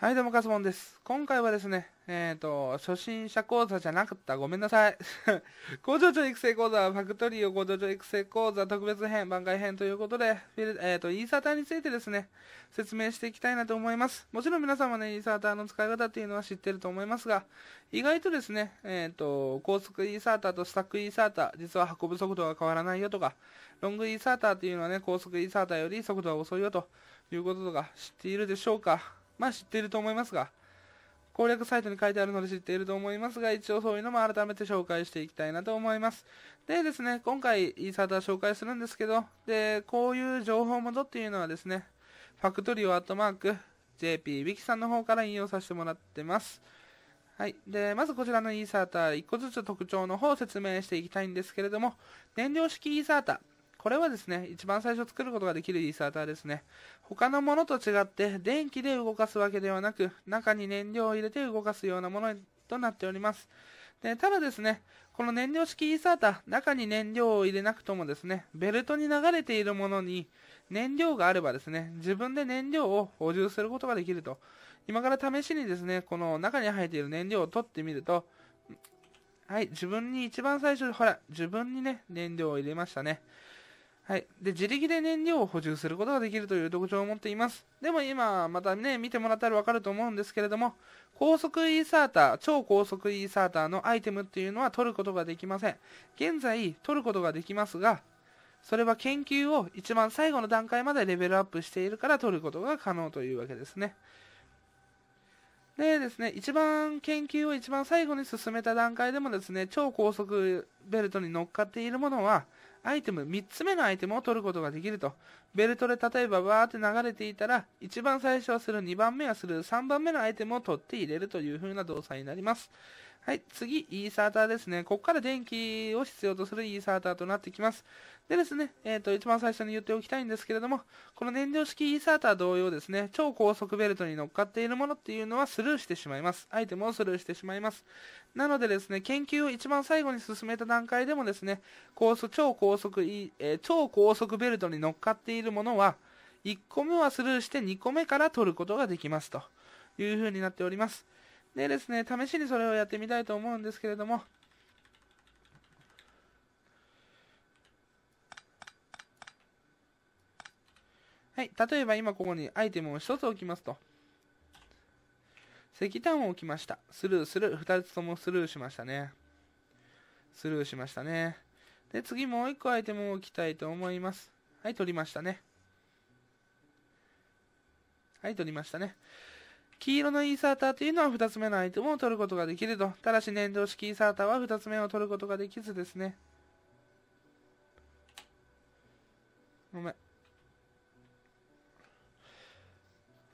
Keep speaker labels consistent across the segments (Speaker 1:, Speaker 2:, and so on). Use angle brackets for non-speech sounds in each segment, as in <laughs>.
Speaker 1: はい、どうも、カスボンです。今回はですね、えっ、ー、と、初心者講座じゃなかった。ごめんなさい。<laughs> 工場長育成講座、ファクトリーを工場長育成講座特別編、番外編ということで、えっ、ー、と、イーサーターについてですね、説明していきたいなと思います。もちろん皆様ね、イーサーターの使い方っていうのは知ってると思いますが、意外とですね、えっ、ー、と、高速イーサーターとスタックイーサーター、実は運ぶ速度が変わらないよとか、ロングイーサーターっていうのはね、高速イーサーターより速度が遅いよということとか知っているでしょうかまあ知っていると思いますが、攻略サイトに書いてあるので知っていると思いますが、一応そういうのも改めて紹介していきたいなと思います。でですね、今回イーサーター紹介するんですけど、で、こういう情報元っていうのはですね、ファクトリオアットマーク、JP ウィキさんの方から引用させてもらってます。はい。で、まずこちらのイーサーター、1個ずつ特徴の方を説明していきたいんですけれども、燃料式イーサーター、これはですね、一番最初作ることができるイーサーターですね。他のものと違って、電気で動かすわけではなく、中に燃料を入れて動かすようなものとなっております。でただですね、この燃料式イーサータ、中に燃料を入れなくともですね、ベルトに流れているものに燃料があればですね、自分で燃料を補充することができると。今から試しにですね、この中に入っている燃料を取ってみると、はい、自分に一番最初、ほら、自分にね、燃料を入れましたね。はい。で、自力で燃料を補充することができるという特徴を持っています。でも今、またね、見てもらったら分かると思うんですけれども、高速イーサーター、超高速イーサーターのアイテムっていうのは取ることができません。現在、取ることができますが、それは研究を一番最後の段階までレベルアップしているから取ることが可能というわけですね。でですね、一番研究を一番最後に進めた段階でもですね、超高速ベルトに乗っかっているものは、アイテム、3つ目のアイテムを取ることができると。ベルトで例えばわーって流れていたら、一番最初はする、2番目はする、3番目のアイテムを取って入れるという風な動作になります。はい、次、イーサーターですね。ここから電気を必要とするイーサーターとなってきます。でですね、えっ、ー、と、一番最初に言っておきたいんですけれども、この燃料式イーサーター同様ですね、超高速ベルトに乗っかっているものっていうのはスルーしてしまいます。アイテムをスルーしてしまいます。なのでですね、研究を一番最後に進めた段階でもですね、高速、超高速、えー、超高速ベルトに乗っかっているものは、1個目はスルーして2個目から取ることができますという風になっております。でですね、試しにそれをやってみたいと思うんですけれども、はい、例えば今ここにアイテムを1つ置きますと。石炭を置きました。スルーする。2つともスルーしましたね。スルーしましたね。で、次もう1個アイテムを置きたいと思います。はい、取りましたね。はい、取りましたね。黄色のインサーターというのは2つ目のアイテムを取ることができると。ただし粘土式インサーターは2つ目を取ることができずですね。ごめん。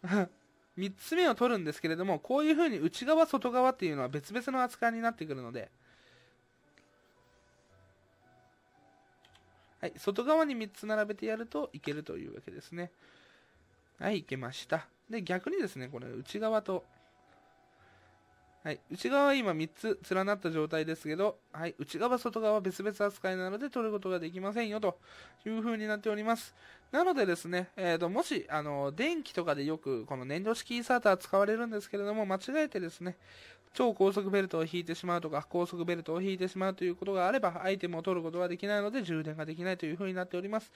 Speaker 1: 3 <laughs> つ目を取るんですけれども、こういう風に内側、外側っていうのは別々の扱いになってくるので、はい、外側に3つ並べてやるといけるというわけですね。はい、いけました。で、逆にですね、これ、内側と、はい、内側は今3つ連なった状態ですけど、はい、内側、外側別々扱いなので取ることができませんよ、という風になっております。なのでですね、えー、と、もし、あの、電気とかでよく、この燃料式インサーター使われるんですけれども、間違えてですね、超高速ベルトを引いてしまうとか、高速ベルトを引いてしまうということがあれば、アイテムを取ることができないので、充電ができないという風になっております。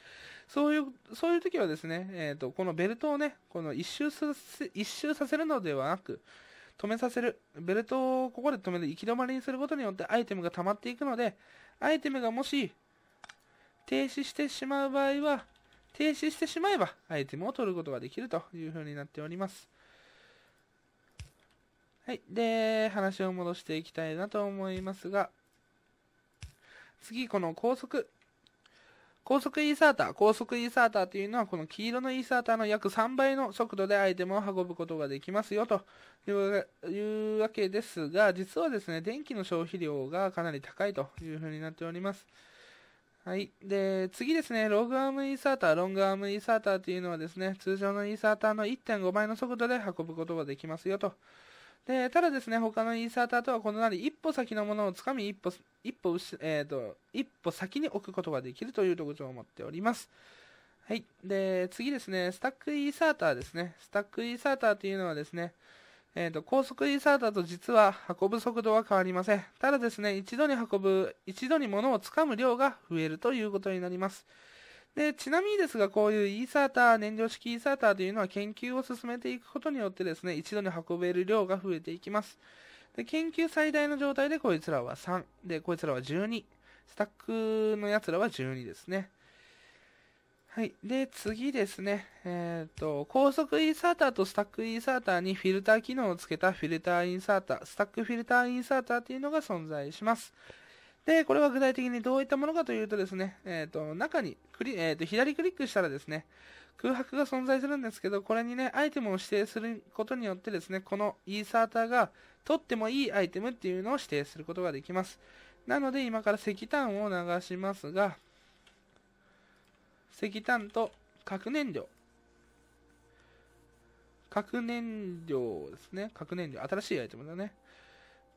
Speaker 1: そういう、そういう時はですね、えっ、ー、と、このベルトをね、この一周させ、一周させるのではなく、止めさせる。ベルトをここで止める。行き止まりにすることによってアイテムが溜まっていくので、アイテムがもし、停止してしまう場合は、停止してしまえば、アイテムを取ることができるという風になっております。はい。で、話を戻していきたいなと思いますが、次、この高速。高速イーサーター。高速イーサーターというのは、この黄色のイーサーターの約3倍の速度でアイテムを運ぶことができますよ、というわけですが、実はですね、電気の消費量がかなり高いというふうになっております。はい。で、次ですね、ログアームイーサーター、ロングアームイーサーターというのはですね、通常のイーサーターの1.5倍の速度で運ぶことができますよ、とで、ただですね、他のインサーターとは異なり、一歩先のものをつかみ、一歩、一歩、えっ、ー、と、一歩先に置くことができるという特徴を持っております。はい。で、次ですね、スタックイーサーターですね。スタックイーサーターというのはですね、えっ、ー、と、高速イーサーターと実は運ぶ速度は変わりません。ただですね、一度に運ぶ、一度に物をつかむ量が増えるということになります。で、ちなみにですが、こういうイーサーター、燃料式イーサーターというのは研究を進めていくことによってですね、一度に運べる量が増えていきます。で、研究最大の状態でこいつらは3、で、こいつらは12、スタックのやつらは12ですね。はい。で、次ですね。えっ、と、高速インサーターとスタックインサーターにフィルター機能をつけたフィルターインサーター、スタックフィルターインサーターというのが存在します。で、これは具体的にどういったものかというとですね、えっ、ー、と、中にクリ、えっ、ー、と、左クリックしたらですね、空白が存在するんですけど、これにね、アイテムを指定することによってですね、このイーサーターが取ってもいいアイテムっていうのを指定することができます。なので、今から石炭を流しますが、石炭と核燃料。核燃料ですね。核燃料。新しいアイテムだね。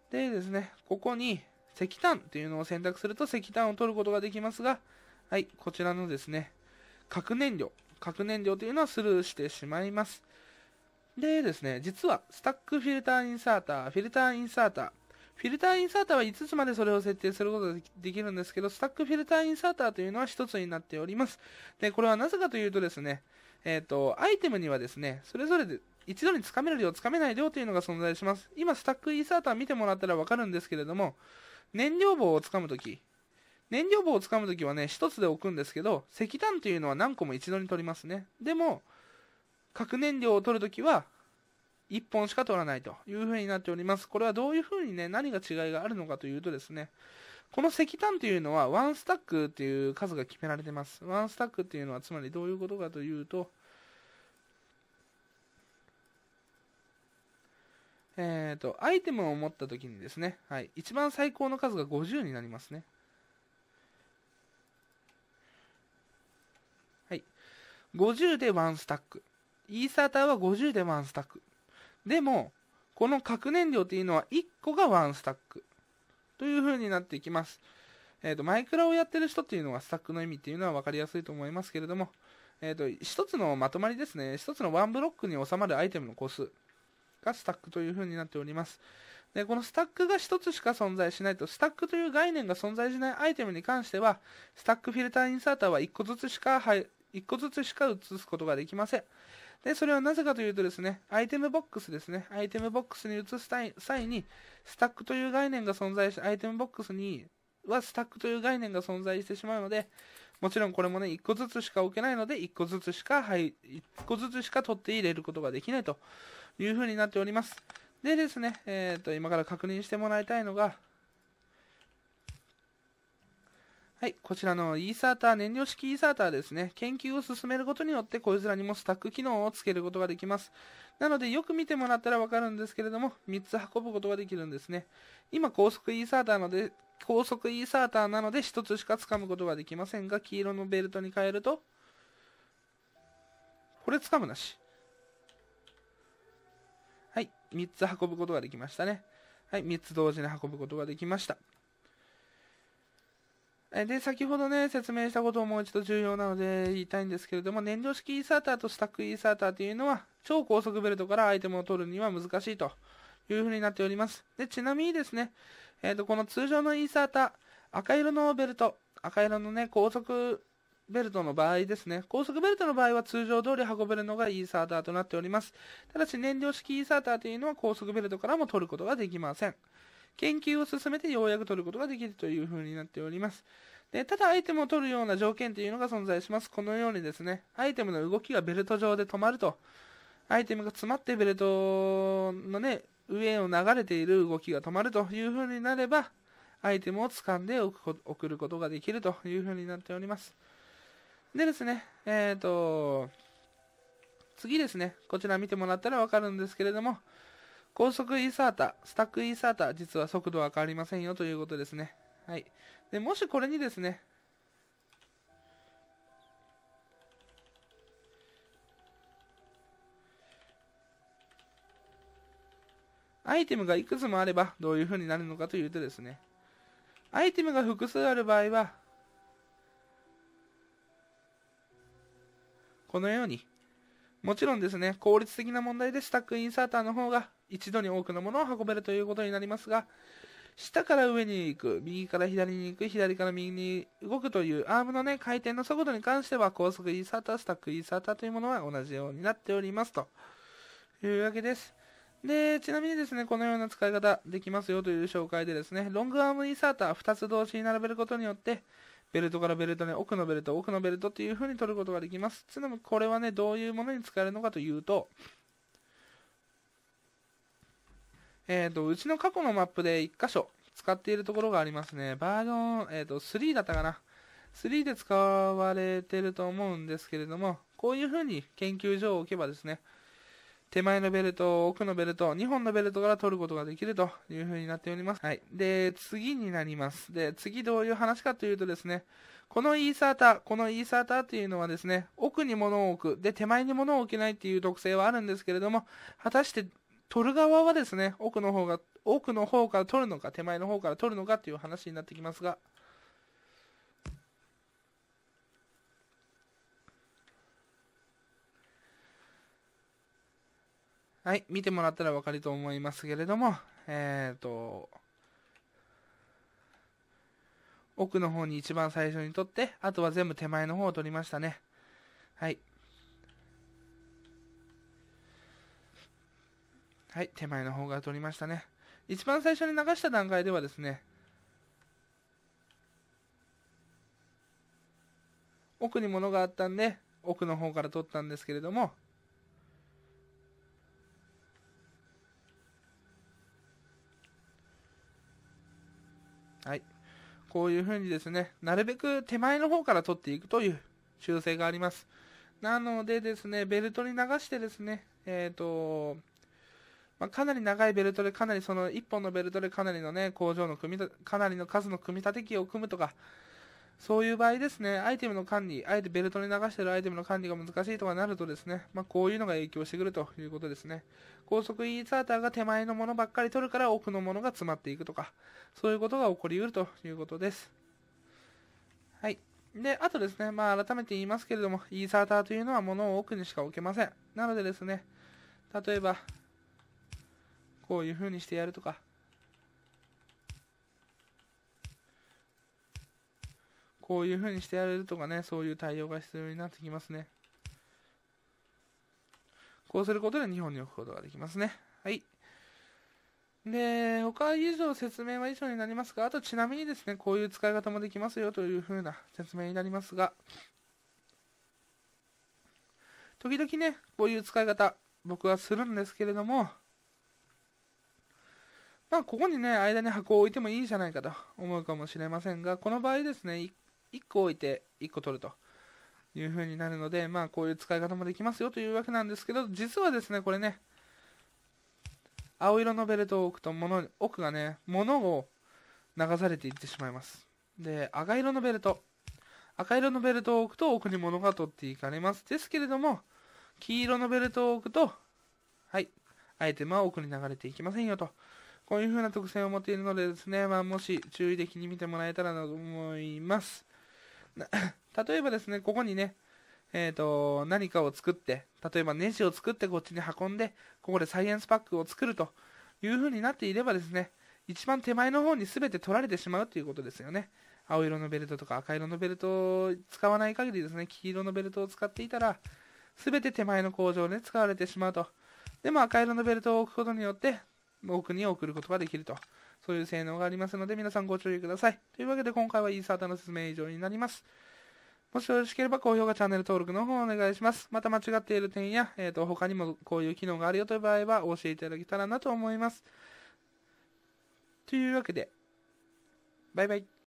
Speaker 1: でですね、ここに、石炭というのを選択すると石炭を取ることができますが、はい、こちらのですね、核燃料、核燃料というのはスルーしてしまいます。でですね、実は、スタックフィルターインサーター、フィルターインサーター、フィルターインサーターは5つまでそれを設定することができるんですけど、スタックフィルターインサーターというのは1つになっております。で、これはなぜかというとですね、えっ、ー、と、アイテムにはですね、それぞれで一度につかめる量、つかめない量というのが存在します。今、スタックインサーター見てもらったらわかるんですけれども、燃料棒をつかむとき、燃料棒をつかむときはね、1つで置くんですけど、石炭というのは何個も一度に取りますね。でも、核燃料を取るときは、1本しか取らないという風になっております。これはどういう風にね、何が違いがあるのかというとですね、この石炭というのは、ワンスタックっていう数が決められてます。1スタックっていうのは、つまりどういうことかというと、えっ、ー、と、アイテムを持った時にですね、はい、一番最高の数が50になりますね。はい。50で1スタック。イーサーターは50で1スタック。でも、この核燃料というのは1個が1スタック。という風になっていきます。えっ、ー、と、マイクラをやってる人っていうのはスタックの意味っていうのは分かりやすいと思いますけれども、えっ、ー、と、一つのまとまりですね、一つのワンブロックに収まるアイテムの個数。がスタックという風になっております。で、このスタックが1つしか存在しないと、スタックという概念が存在しないアイテムに関しては、スタックフィルターインサーターは1個ずつしか、はい、1個ずつしか移すことができません。で、それはなぜかというとですね、アイテムボックスですね、アイテムボックスに移す際に、スタックという概念が存在しアイテムボックスにはスタックという概念が存在してしまうので、もちろんこれもね、1個ずつしか置けないので、1個ずつしか、はい、1個ずつしか取って入れることができないという風になっております。でですね、えっ、ー、と、今から確認してもらいたいのが、はい、こちらのイーサーター、燃料式イーサーターですね。研究を進めることによって、こいつらにもスタック機能をつけることができます。なので、よく見てもらったらわかるんですけれども、3つ運ぶことができるんですね。今、高速イーサーターので、高速イーサーターなので1つしか掴むことができませんが、黄色のベルトに変えると、これ掴むなし。3つ運ぶことができましたね。はい、3つ同時に運ぶことができました。で、先ほどね、説明したことをもう一度重要なので言いたいんですけれども、燃料式イーサーターとスタックイーサーターというのは、超高速ベルトからアイテムを取るには難しいというふうになっております。で、ちなみにですね、えっ、ー、と、この通常のイーサーター、赤色のベルト、赤色のね、高速ベルトの場合ですね。高速ベルトの場合は通常通り運べるのが e サーターとなっております。ただし燃料式 e サーターというのは高速ベルトからも取ることができません。研究を進めてようやく取ることができるという風になっております。で、ただアイテムを取るような条件というのが存在します。このようにですね、アイテムの動きがベルト上で止まると、アイテムが詰まってベルトのね、上を流れている動きが止まるという風になれば、アイテムを掴んで送ることができるという風になっております。でですね、えっ、ー、と、次ですね、こちら見てもらったらわかるんですけれども、高速イーサータ、スタックイーサータ、実は速度は変わりませんよということですね。はい。で、もしこれにですね、アイテムがいくつもあればどういう風になるのかというとですね、アイテムが複数ある場合は、このように、もちろんですね、効率的な問題でスタックインサーターの方が一度に多くのものを運べるということになりますが、下から上に行く、右から左に行く、左から右に動くというアームのね、回転の速度に関しては、高速インサーター、スタックインサーターというものは同じようになっておりますというわけです。で、ちなみにですね、このような使い方できますよという紹介でですね、ロングアームインサーター2つ同時に並べることによって、ベルトからベルトね、奥のベルト、奥のベルトっていう風に取ることができます。つまりこれはね、どういうものに使えるのかというと、えっ、ー、と、うちの過去のマップで1箇所使っているところがありますね。バージョン、えっ、ー、と、3だったかな。3で使われてると思うんですけれども、こういう風に研究所を置けばですね、手前のベルト、奥のベルト、2本のベルトから取ることができるという風になっております。はい。で、次になります。で、次どういう話かというとですね、このイーサーター、このイーサーターというのはですね、奥に物を置く、で、手前に物を置けないっていう特性はあるんですけれども、果たして取る側はですね、奥の方が、奥の方から取るのか、手前の方から取るのかっていう話になってきますが、はい、見てもらったら分かると思いますけれども、えっ、ー、と、奥の方に一番最初に取って、あとは全部手前の方を取りましたね。はい。はい、手前の方が取りましたね。一番最初に流した段階ではですね、奥に物があったんで、奥の方から取ったんですけれども、こういう風にですね、なるべく手前の方から取っていくという習性があります。なのでですね、ベルトに流してですね、えっ、ー、と、まあ、かなり長いベルトで、かなりその1本のベルトでかなりのね、工場の組み、立て、かなりの数の組み立て機を組むとか、そういう場合ですね、アイテムの管理、あえてベルトに流しているアイテムの管理が難しいとかなるとですね、まあ、こういうのが影響してくるということですね。高速インサーターが手前のものばっかり取るから奥のものが詰まっていくとか、そういうことが起こりうるということです。はい。で、あとですね、まあ改めて言いますけれども、イーサーターというのは物を奥にしか置けません。なのでですね、例えば、こういう風にしてやるとか、こういう風にしてやれるとかね、そういう対応が必要になってきますね。こうすることで日本に置くことができますね。はい。で、他以上説明は以上になりますが、あとちなみにですね、こういう使い方もできますよという風な説明になりますが、時々ね、こういう使い方、僕はするんですけれども、まあ、ここにね、間に箱を置いてもいいんじゃないかと思うかもしれませんが、この場合ですね、1個置いて1個取るという風になるので、まあ、こういう使い方もできますよというわけなんですけど、実はですね、これね、青色のベルトを置くと物、奥がね、物を流されていってしまいます。で、赤色のベルト。赤色のベルトを置くと奥に物が取っていかれます。ですけれども、黄色のベルトを置くと、はい、アイテムは奥に流れていきませんよと。こういう風な特性を持っているのでですね、まあ、もし注意的に見てもらえたらなと思います。例えばですね、ここにね、えっ、ー、と、何かを作って、例えばネジを作ってこっちに運んで、ここでサイエンスパックを作るという風になっていればですね、一番手前の方に全て取られてしまうということですよね。青色のベルトとか赤色のベルトを使わない限りですね、黄色のベルトを使っていたら、全て手前の工場で使われてしまうと。でも赤色のベルトを置くことによって、奥に送ることができると。そういう性能がありますので皆さんご注意ください。というわけで今回はイーサータの説明以上になります。もしよろしければ高評価、チャンネル登録の方お願いします。また間違っている点や、えっ、ー、と、他にもこういう機能があるよという場合は、教えていただけたらなと思います。というわけで、バイバイ。